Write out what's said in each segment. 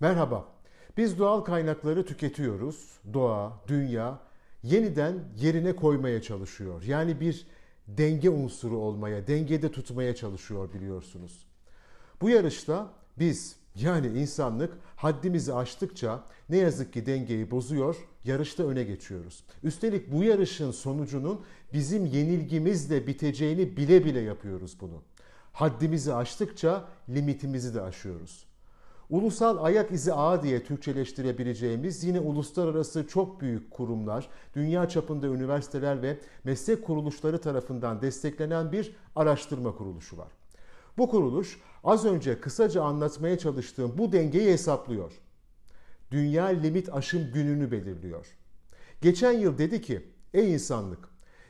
Merhaba. Biz doğal kaynakları tüketiyoruz. Doğa, dünya yeniden yerine koymaya çalışıyor. Yani bir denge unsuru olmaya, dengede tutmaya çalışıyor biliyorsunuz. Bu yarışta biz yani insanlık haddimizi aştıkça ne yazık ki dengeyi bozuyor, yarışta öne geçiyoruz. Üstelik bu yarışın sonucunun bizim yenilgimizle biteceğini bile bile yapıyoruz bunu. Haddimizi aştıkça limitimizi de aşıyoruz. Ulusal ayak izi Ağ diye Türkçeleştirebileceğimiz yine uluslararası çok büyük kurumlar, dünya çapında üniversiteler ve meslek kuruluşları tarafından desteklenen bir araştırma kuruluşu var. Bu kuruluş az önce kısaca anlatmaya çalıştığım bu dengeyi hesaplıyor. Dünya limit aşım gününü belirliyor. Geçen yıl dedi ki, ey insanlık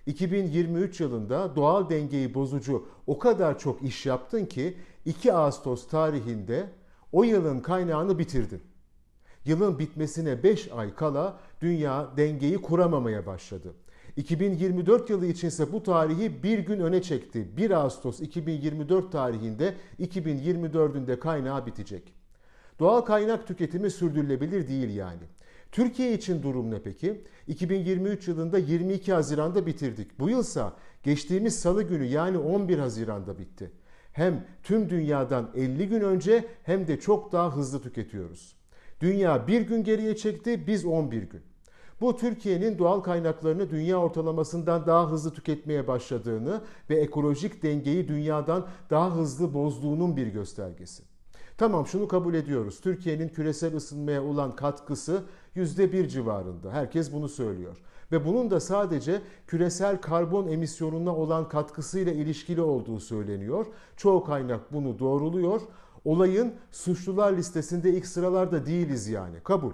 2023 yılında doğal dengeyi bozucu o kadar çok iş yaptın ki 2 Ağustos tarihinde o yılın kaynağını bitirdin. Yılın bitmesine 5 ay kala dünya dengeyi kuramamaya başladı. 2024 yılı içinse bu tarihi bir gün öne çekti. 1 Ağustos 2024 tarihinde 2024'ünde kaynağı bitecek. Doğal kaynak tüketimi sürdürülebilir değil yani. Türkiye için durum ne peki? 2023 yılında 22 Haziran'da bitirdik. Bu yılsa geçtiğimiz salı günü yani 11 Haziran'da bitti hem tüm dünyadan 50 gün önce hem de çok daha hızlı tüketiyoruz. Dünya bir gün geriye çekti, biz 11 gün. Bu Türkiye'nin doğal kaynaklarını dünya ortalamasından daha hızlı tüketmeye başladığını ve ekolojik dengeyi dünyadan daha hızlı bozduğunun bir göstergesi. Tamam şunu kabul ediyoruz. Türkiye'nin küresel ısınmaya olan katkısı Yüzde bir civarında. Herkes bunu söylüyor. Ve bunun da sadece küresel karbon emisyonuna olan katkısıyla ilişkili olduğu söyleniyor. Çoğu kaynak bunu doğruluyor. Olayın suçlular listesinde ilk sıralarda değiliz yani. Kabul.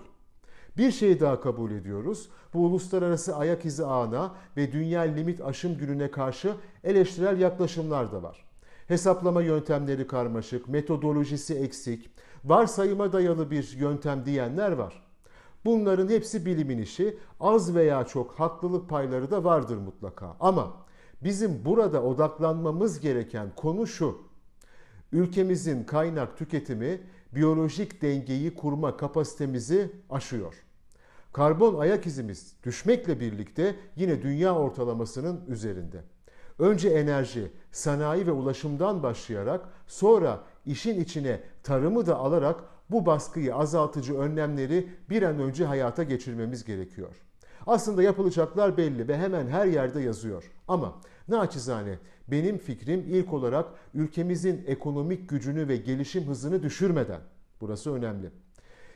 Bir şey daha kabul ediyoruz. Bu uluslararası ayak izi ana ve dünya limit aşım gününe karşı eleştirel yaklaşımlar da var. Hesaplama yöntemleri karmaşık, metodolojisi eksik, varsayıma dayalı bir yöntem diyenler var. Bunların hepsi bilimin işi. Az veya çok haklılık payları da vardır mutlaka. Ama bizim burada odaklanmamız gereken konu şu. Ülkemizin kaynak tüketimi biyolojik dengeyi kurma kapasitemizi aşıyor. Karbon ayak izimiz düşmekle birlikte yine dünya ortalamasının üzerinde. Önce enerji, sanayi ve ulaşımdan başlayarak sonra işin içine tarımı da alarak bu baskıyı azaltıcı önlemleri bir an önce hayata geçirmemiz gerekiyor. Aslında yapılacaklar belli ve hemen her yerde yazıyor. Ama naçizane benim fikrim ilk olarak ülkemizin ekonomik gücünü ve gelişim hızını düşürmeden, burası önemli,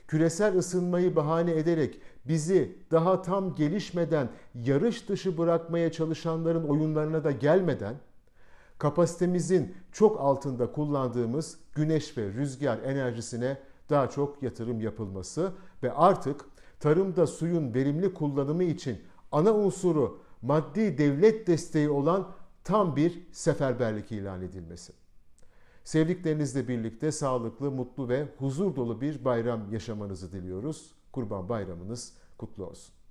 küresel ısınmayı bahane ederek bizi daha tam gelişmeden yarış dışı bırakmaya çalışanların oyunlarına da gelmeden kapasitemizin çok altında kullandığımız güneş ve rüzgar enerjisine daha çok yatırım yapılması ve artık tarımda suyun verimli kullanımı için ana unsuru maddi devlet desteği olan tam bir seferberlik ilan edilmesi. Sevdiklerinizle birlikte sağlıklı, mutlu ve huzur dolu bir bayram yaşamanızı diliyoruz. Kurban Bayramınız kutlu olsun.